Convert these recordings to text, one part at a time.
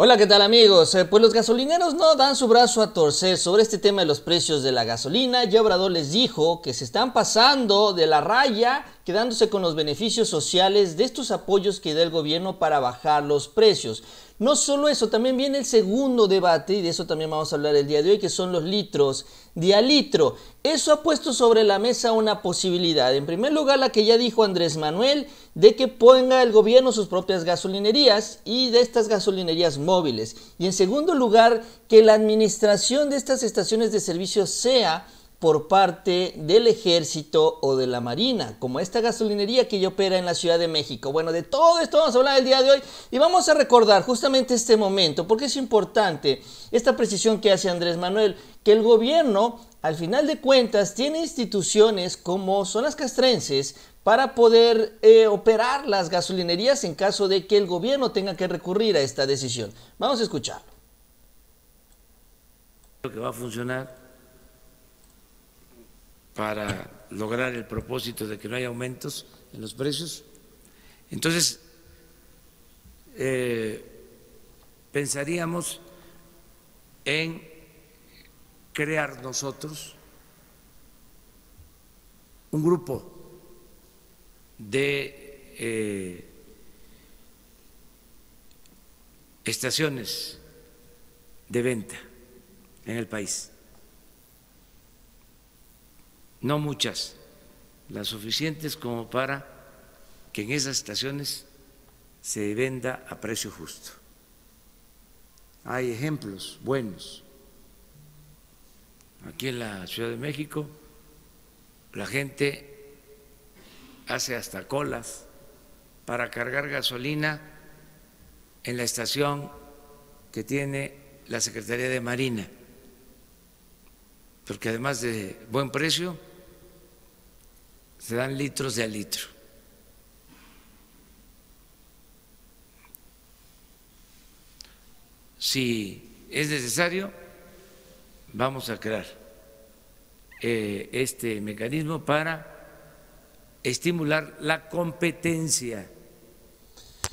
Hola, ¿qué tal amigos? Eh, pues los gasolineros no dan su brazo a torcer sobre este tema de los precios de la gasolina. Ya Obrador les dijo que se están pasando de la raya quedándose con los beneficios sociales de estos apoyos que da el gobierno para bajar los precios. No solo eso, también viene el segundo debate, y de eso también vamos a hablar el día de hoy, que son los litros de litro. Eso ha puesto sobre la mesa una posibilidad. En primer lugar, la que ya dijo Andrés Manuel, de que ponga el gobierno sus propias gasolinerías y de estas gasolinerías móviles. Y en segundo lugar, que la administración de estas estaciones de servicio sea por parte del ejército o de la marina, como esta gasolinería que ya opera en la Ciudad de México. Bueno, de todo esto vamos a hablar el día de hoy y vamos a recordar justamente este momento, porque es importante esta precisión que hace Andrés Manuel, que el gobierno, al final de cuentas, tiene instituciones como son las castrenses para poder eh, operar las gasolinerías en caso de que el gobierno tenga que recurrir a esta decisión. Vamos a escucharlo. Lo que va a funcionar para lograr el propósito de que no haya aumentos en los precios. Entonces, eh, pensaríamos en crear nosotros un grupo de eh, estaciones de venta en el país no muchas, las suficientes como para que en esas estaciones se venda a precio justo. Hay ejemplos buenos. Aquí en la Ciudad de México la gente hace hasta colas para cargar gasolina en la estación que tiene la Secretaría de Marina, porque además de buen precio, se dan litros de a litro. Si es necesario, vamos a crear eh, este mecanismo para estimular la competencia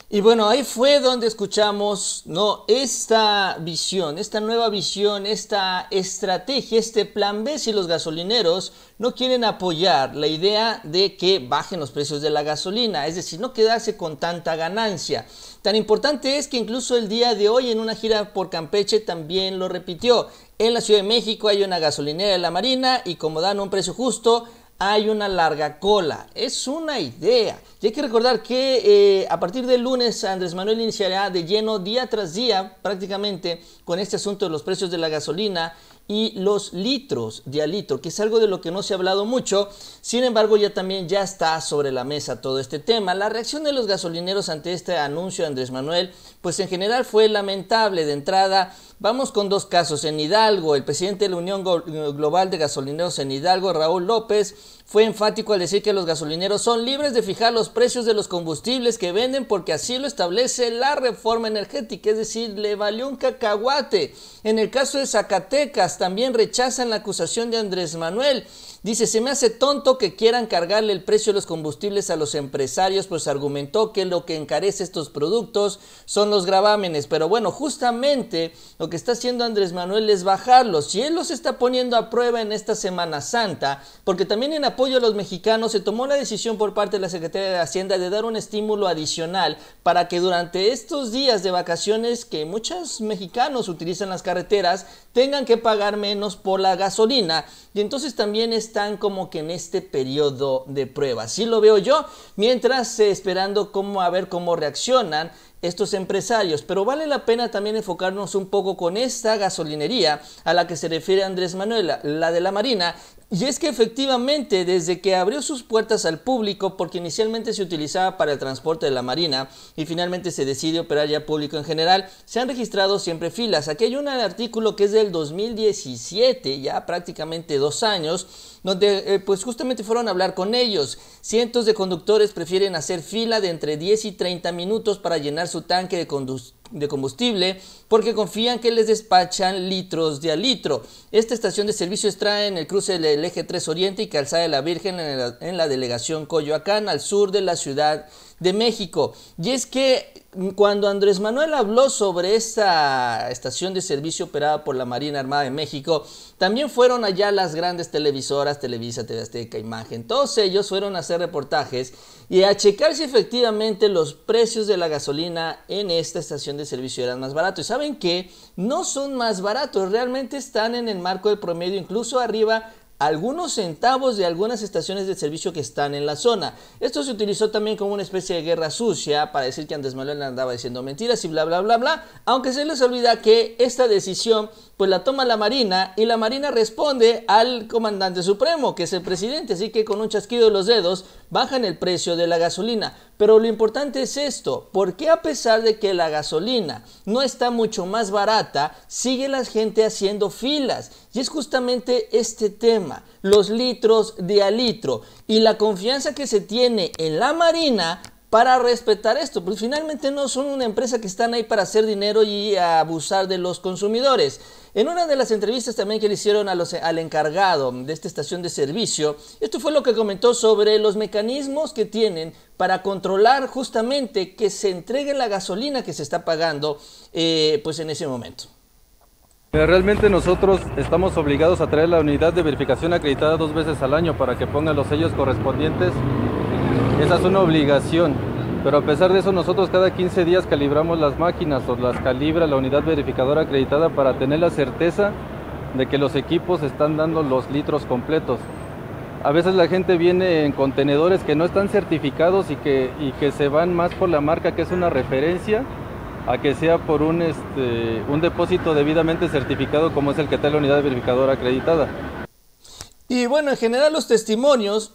y bueno, ahí fue donde escuchamos, ¿no? Esta visión, esta nueva visión, esta estrategia, este plan B si los gasolineros no quieren apoyar la idea de que bajen los precios de la gasolina, es decir, no quedarse con tanta ganancia. Tan importante es que incluso el día de hoy en una gira por Campeche también lo repitió. En la Ciudad de México hay una gasolinera de la Marina y como dan un precio justo, hay una larga cola. Es una idea. Y hay que recordar que eh, a partir del lunes Andrés Manuel iniciará de lleno día tras día prácticamente con este asunto de los precios de la gasolina y los litros de a litro, que es algo de lo que no se ha hablado mucho. Sin embargo, ya también ya está sobre la mesa todo este tema. La reacción de los gasolineros ante este anuncio de Andrés Manuel, pues en general fue lamentable de entrada Vamos con dos casos. En Hidalgo, el presidente de la Unión Global de Gasolineros en Hidalgo, Raúl López, fue enfático al decir que los gasolineros son libres de fijar los precios de los combustibles que venden porque así lo establece la reforma energética, es decir, le valió un cacahuate. En el caso de Zacatecas, también rechazan la acusación de Andrés Manuel Dice, se me hace tonto que quieran cargarle el precio de los combustibles a los empresarios, pues argumentó que lo que encarece estos productos son los gravámenes. Pero bueno, justamente lo que está haciendo Andrés Manuel es bajarlos y él los está poniendo a prueba en esta Semana Santa, porque también en apoyo a los mexicanos se tomó la decisión por parte de la Secretaría de Hacienda de dar un estímulo adicional para que durante estos días de vacaciones que muchos mexicanos utilizan las carreteras tengan que pagar menos por la gasolina. Y entonces también está están como que en este periodo de prueba. Así lo veo yo, mientras eh, esperando cómo, a ver cómo reaccionan estos empresarios. Pero vale la pena también enfocarnos un poco con esta gasolinería a la que se refiere Andrés Manuel, la de la Marina. Y es que efectivamente desde que abrió sus puertas al público, porque inicialmente se utilizaba para el transporte de la Marina y finalmente se decide operar ya público en general, se han registrado siempre filas. Aquí hay un artículo que es del 2017, ya prácticamente dos años, donde eh, pues justamente fueron a hablar con ellos. Cientos de conductores prefieren hacer fila de entre 10 y 30 minutos para llenar su tanque de combustible porque confían que les despachan litros de a litro. Esta estación de servicio está en el cruce del eje 3 Oriente y Calzada de la Virgen en la, en la delegación Coyoacán, al sur de la ciudad de México. Y es que mm, cuando Andrés Manuel habló sobre esta estación de servicio operada por la Marina Armada de México, también fueron allá las grandes televisoras, Televisa, TV Azteca, Imagen, todos ellos fueron a hacer reportajes y a checar si efectivamente los precios de la gasolina en esta estación de servicio eran más baratos. ¿Y saben que No son más baratos, realmente están en el marco del promedio, incluso arriba algunos centavos de algunas estaciones de servicio que están en la zona. Esto se utilizó también como una especie de guerra sucia para decir que Andrés Manuel andaba diciendo mentiras y bla bla bla bla, aunque se les olvida que esta decisión pues la toma la Marina y la Marina responde al comandante supremo, que es el presidente, así que con un chasquido de los dedos bajan el precio de la gasolina. Pero lo importante es esto, porque a pesar de que la gasolina no está mucho más barata, sigue la gente haciendo filas. Y es justamente este tema, los litros de alitro litro y la confianza que se tiene en la Marina para respetar esto. Pues finalmente no son una empresa que están ahí para hacer dinero y abusar de los consumidores. En una de las entrevistas también que le hicieron al encargado de esta estación de servicio, esto fue lo que comentó sobre los mecanismos que tienen para controlar justamente que se entregue la gasolina que se está pagando eh, pues en ese momento. Realmente nosotros estamos obligados a traer la unidad de verificación acreditada dos veces al año para que pongan los sellos correspondientes esa es una obligación. Pero a pesar de eso, nosotros cada 15 días calibramos las máquinas o las calibra la unidad verificadora acreditada para tener la certeza de que los equipos están dando los litros completos. A veces la gente viene en contenedores que no están certificados y que, que se van más por la marca que es una referencia a que sea por un, este, un depósito debidamente certificado como es el que está la unidad verificadora acreditada. Y bueno, en general los testimonios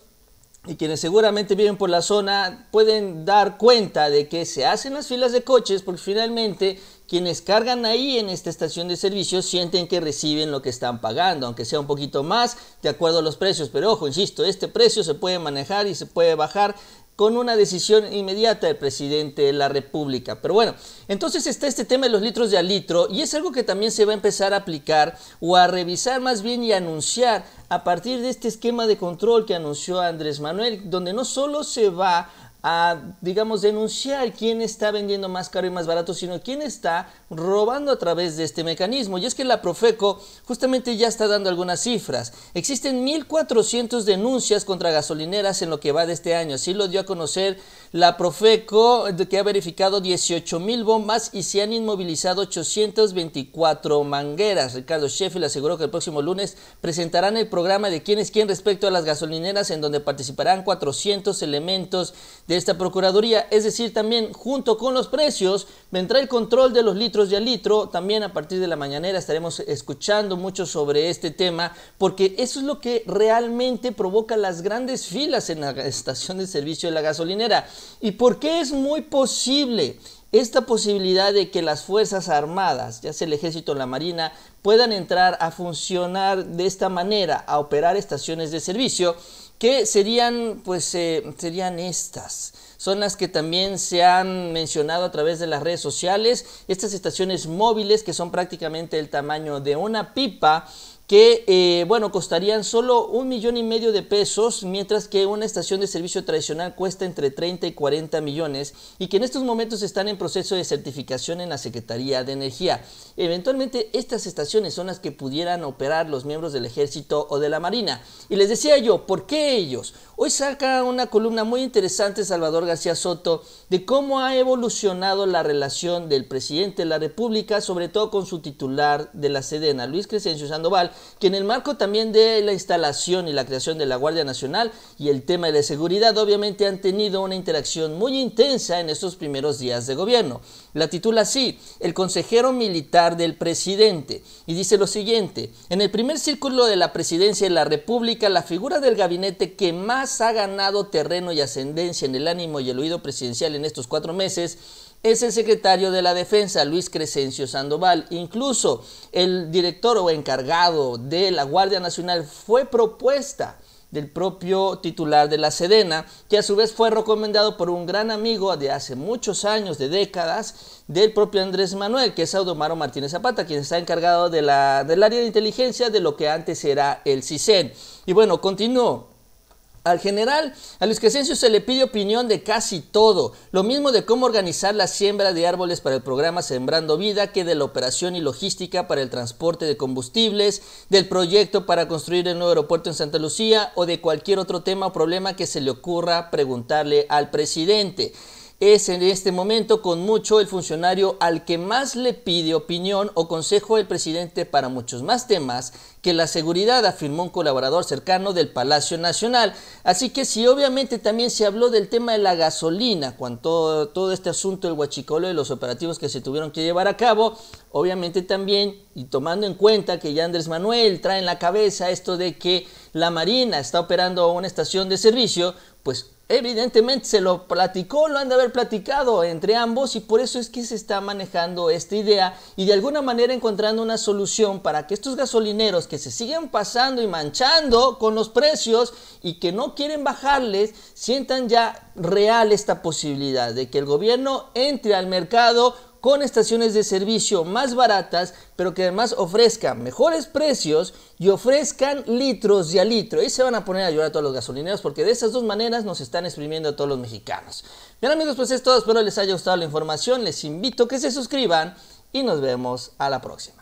y quienes seguramente viven por la zona pueden dar cuenta de que se hacen las filas de coches porque finalmente quienes cargan ahí en esta estación de servicio sienten que reciben lo que están pagando, aunque sea un poquito más de acuerdo a los precios. Pero ojo, insisto, este precio se puede manejar y se puede bajar con una decisión inmediata del presidente de la República. Pero bueno, entonces está este tema de los litros de al litro y es algo que también se va a empezar a aplicar o a revisar más bien y anunciar a partir de este esquema de control que anunció Andrés Manuel, donde no solo se va a, digamos, denunciar quién está vendiendo más caro y más barato, sino quién está robando a través de este mecanismo. Y es que la Profeco justamente ya está dando algunas cifras. Existen 1.400 denuncias contra gasolineras en lo que va de este año, así lo dio a conocer la Profeco, que ha verificado 18 mil bombas y se han inmovilizado 824 mangueras. Ricardo le aseguró que el próximo lunes presentarán el programa de quién es quién respecto a las gasolineras, en donde participarán 400 elementos de esta Procuraduría. Es decir, también junto con los precios, Vendrá el control de los litros y al litro. También a partir de la mañanera estaremos escuchando mucho sobre este tema, porque eso es lo que realmente provoca las grandes filas en la estación de servicio de la gasolinera. ¿Y por qué es muy posible? esta posibilidad de que las Fuerzas Armadas, ya sea el Ejército o la Marina, puedan entrar a funcionar de esta manera, a operar estaciones de servicio, que serían, pues, eh, serían estas son las que también se han mencionado a través de las redes sociales. Estas estaciones móviles que son prácticamente el tamaño de una pipa que eh, bueno costarían solo un millón y medio de pesos mientras que una estación de servicio tradicional cuesta entre 30 y 40 millones y que en estos momentos están en proceso de certificación en la Secretaría de Energía eventualmente estas estaciones son las que pudieran operar los miembros del ejército o de la marina y les decía yo por qué ellos hoy saca una columna muy interesante Salvador gracias, Soto de cómo ha evolucionado la relación del presidente de la República, sobre todo con su titular de la Sedena, Luis Crescencio Sandoval, que en el marco también de la instalación y la creación de la Guardia Nacional y el tema de la seguridad, obviamente han tenido una interacción muy intensa en estos primeros días de gobierno. La titula así, el consejero militar del presidente, y dice lo siguiente, en el primer círculo de la presidencia de la República, la figura del gabinete que más ha ganado terreno y ascendencia en el ánimo y el oído presidencial en estos cuatro meses es el secretario de la Defensa, Luis Crescencio Sandoval. Incluso el director o encargado de la Guardia Nacional fue propuesta del propio titular de la Sedena, que a su vez fue recomendado por un gran amigo de hace muchos años, de décadas, del propio Andrés Manuel, que es Audomaro Martínez Zapata, quien está encargado de la, del área de inteligencia de lo que antes era el CISEN. Y bueno, continuó al general, a Luis Crescencio se le pide opinión de casi todo, lo mismo de cómo organizar la siembra de árboles para el programa Sembrando Vida que de la operación y logística para el transporte de combustibles, del proyecto para construir el nuevo aeropuerto en Santa Lucía o de cualquier otro tema o problema que se le ocurra preguntarle al presidente es en este momento con mucho el funcionario al que más le pide opinión o consejo el presidente para muchos más temas que la seguridad, afirmó un colaborador cercano del Palacio Nacional. Así que si obviamente también se habló del tema de la gasolina, cuanto todo, este asunto del huachicolo y los operativos que se tuvieron que llevar a cabo, obviamente también, y tomando en cuenta que ya Andrés Manuel trae en la cabeza esto de que la Marina está operando una estación de servicio, pues Evidentemente se lo platicó, lo han de haber platicado entre ambos y por eso es que se está manejando esta idea y de alguna manera encontrando una solución para que estos gasolineros que se siguen pasando y manchando con los precios y que no quieren bajarles, sientan ya real esta posibilidad de que el gobierno entre al mercado con estaciones de servicio más baratas, pero que además ofrezcan mejores precios y ofrezcan litros de a litro. Y se van a poner a ayudar a todos los gasolineros porque de esas dos maneras nos están exprimiendo a todos los mexicanos. Bien amigos, pues es todo. Espero les haya gustado la información. Les invito a que se suscriban y nos vemos a la próxima.